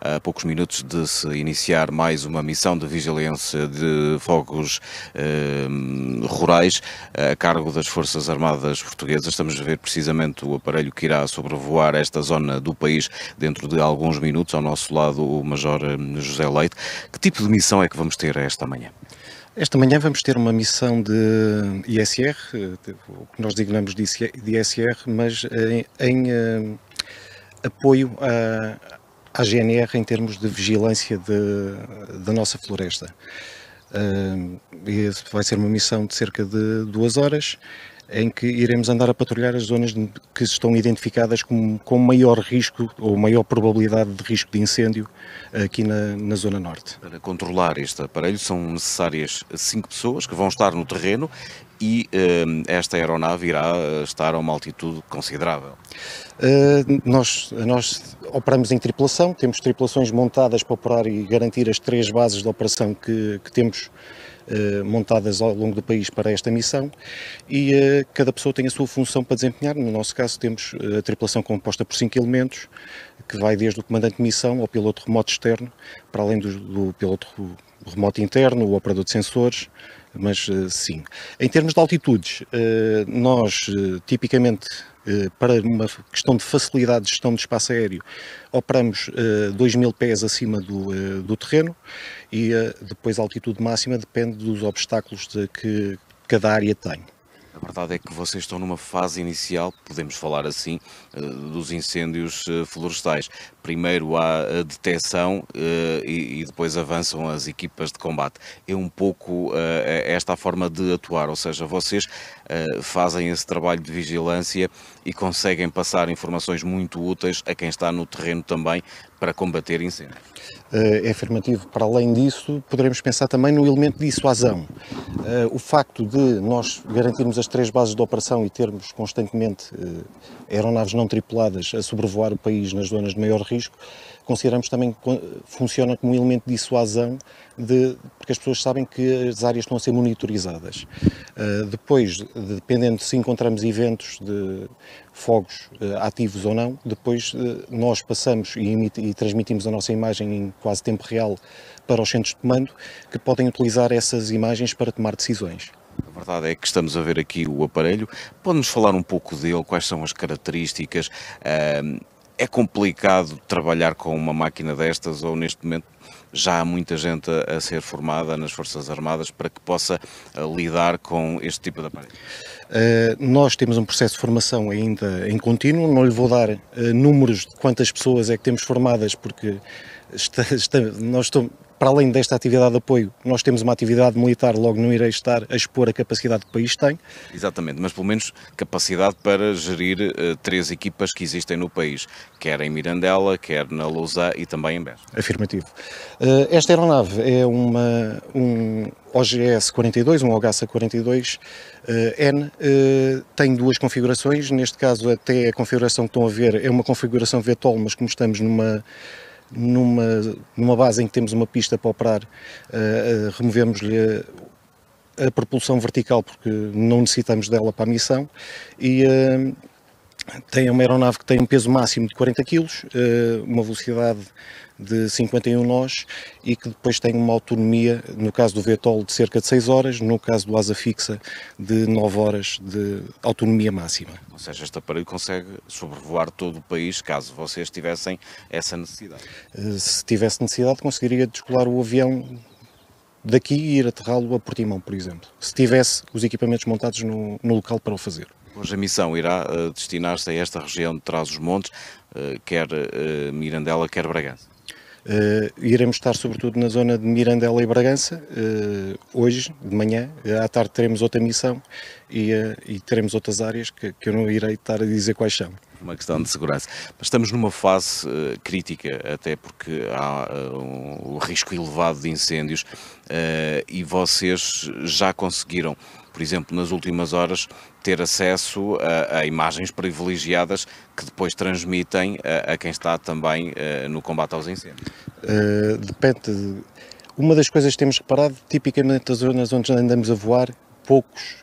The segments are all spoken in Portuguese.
a poucos minutos de se iniciar mais uma missão de vigilância de fogos eh, rurais a cargo das Forças Armadas Portuguesas. Estamos a ver precisamente o aparelho que irá sobrevoar esta zona do país dentro de alguns minutos. Ao nosso lado, o Major eh, José Leite. Que tipo de missão é que vamos ter esta manhã? Esta manhã vamos ter uma missão de ISR, eh, o que nós designamos de ISR, mas eh, em, em apoio a à GNR em termos de vigilância da nossa floresta. Uh, vai ser uma missão de cerca de duas horas em que iremos andar a patrulhar as zonas que estão identificadas com, com maior risco ou maior probabilidade de risco de incêndio aqui na, na Zona Norte. Para controlar este aparelho são necessárias cinco pessoas que vão estar no terreno e uh, esta aeronave irá eh, estar a uma altitude considerável. Uh, nós, nós operamos em tripulação, temos tripulações montadas para operar e garantir as três bases de operação que, que temos eh, montadas ao longo do país para esta missão e eh, cada pessoa tem a sua função para desempenhar. No nosso caso, temos eh, a tripulação composta por cinco elementos, que vai desde o comandante de missão ao piloto remoto externo, para além do, do piloto remoto interno, o operador de sensores, mas sim. Em termos de altitudes, nós tipicamente eh, para uma questão de facilidade de gestão de espaço aéreo, operamos 2 eh, mil pés acima do, eh, do terreno e depois a altitude máxima depende dos obstáculos de que cada área tem. A verdade é que vocês estão numa fase inicial, podemos falar assim, dos incêndios florestais primeiro há a detecção eh, e, depois avançam as equipas de combate. É um pouco eh, é esta a forma de atuar, ou seja, vocês eh, fazem esse trabalho de vigilância e conseguem passar informações muito úteis a quem está no terreno também para combater incêndios. É afirmativo. Para além disso, poderemos pensar também no elemento de dissuasão. O facto de nós garantirmos as três bases de operação e termos constantemente aeronaves não tripuladas a sobrevoar o país nas zonas de maior risco risco, consideramos também que funciona como um elemento de dissuasão, de, porque as pessoas sabem que as áreas estão a ser monitorizadas. Uh, depois, dependendo se encontramos eventos de fogos uh, ativos ou não, depois uh, nós passamos e, emite, e, transmitimos a nossa imagem em quase tempo real para os centros de comando, que podem utilizar essas imagens para tomar decisões. A verdade é que estamos a ver aqui o aparelho. Pode-nos falar um pouco dele, quais são as características? é complicado trabalhar com uma máquina destas ou neste momento já há muita gente a, a ser formada nas Forças Armadas para que possa eh, lidar com este tipo de aparelho? Uh, nós temos um processo de formação ainda em contínuo, não lhe vou dar uh, números de quantas pessoas é que temos formadas, porque está, está, nós estamos, para além desta atividade de apoio, nós temos uma atividade militar, logo não irei estar a expor a capacidade que o país tem. Exatamente, mas pelo menos capacidade para gerir uh, três equipas que existem no país, quer em Mirandela, quer na Lousã e também em Beja. Afirmativo. Uh, esta aeronave é uma, um OGS-42, um OGASA-42N, eh, uh, tem duas configurações, neste caso até a configuração que estão a ver é uma configuração VTOL, mas como estamos numa numa, numa base em que temos uma pista para operar, uh, uh, removemos-lhe a propulsão vertical porque não necessitamos dela para a missão e eh, tem uma aeronave que tem um peso máximo de 40 kg, eh, uma velocidade de 51 nós e que depois tem uma autonomia, no caso do VTOL, de cerca de 6 horas, no caso do asa fixa, de 9 horas de autonomia máxima. Ou seja, este aparelho consegue sobrevoar todo o país caso vocês tivessem essa necessidade. Eh, se tivesse necessidade, conseguiria descolar o avião daqui e ir aterrá-lo a Portimão, por exemplo, se tivesse os equipamentos montados no, no local para o fazer. Hoje a missão irá uh, destinar-se a esta região de Trás-os-Montes, uh, quer uh, Mirandela, quer Bragança. iremos estar sobretudo na zona de Mirandela e Bragança. hoje, de manhã, à tarde teremos outra missão e, e teremos outras áreas que, que eu não irei estar a dizer quais são uma questão de segurança. Mas estamos numa fase uh, crítica, até porque há uh, um, risco elevado de incêndios uh, e vocês já conseguiram, por exemplo, nas últimas horas, ter acesso a, a imagens privilegiadas que depois transmitem a, a quem está também no combate aos incêndios. depende. Uma das coisas que temos reparado, tipicamente as zonas onde andamos a voar, poucos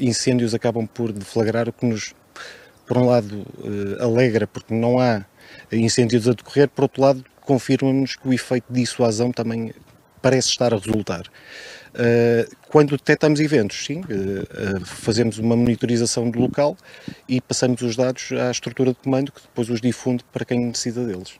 incêndios acabam por deflagrar, o que nos por um lado, eh, alegra porque não há incêndios a decorrer, por outro lado, confirma-nos que o efeito de dissuasão também parece estar a resultar. Eh, quando detectamos eventos, sim, eh, fazemos uma monitorização do local e passamos os dados à estrutura de comando que depois os difunde para quem necessita deles.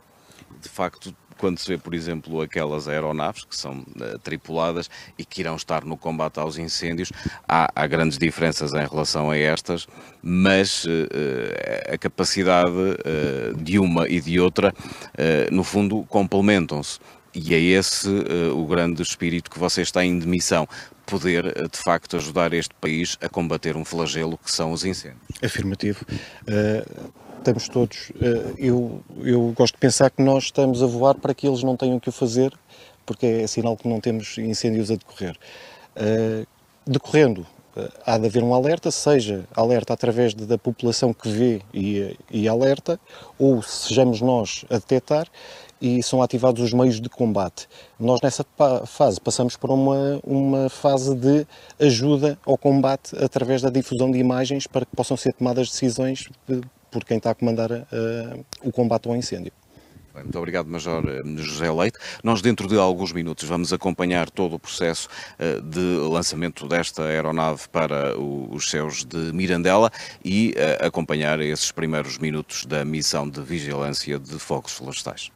De facto, quando se vê, por exemplo, aquelas aeronaves que são uh, tripuladas e que irão estar no combate aos incêndios, há, há grandes diferenças em relação a estas, mas uh, a capacidade de uma e de outra, no fundo, complementam-se. E é esse o grande espírito que você está em demissão, poder de facto ajudar este país a combater um flagelo que são os incêndios. Afirmativo. Uh Estamos todos, eh, eu, eu gosto de pensar que nós estamos a voar para que eles não tenham que o fazer, porque é sinal que não temos incêndios a decorrer. Eh, decorrendo, eh, há de haver um alerta, seja alerta através da população que vê e, e, alerta, ou sejamos nós a detectar e são ativados os meios de combate. Nós nessa fase passamos por uma, uma fase de ajuda ao combate através da difusão de imagens para que possam ser tomadas decisões por quem está a comandar uh, o combate ao incêndio. Muito obrigado, Major eh, José Leite. Nós, dentro de alguns minutos, vamos acompanhar todo o processo eh, de lançamento desta aeronave para os céus de Mirandela e acompanhar esses primeiros minutos da missão de vigilância de fogos florestais.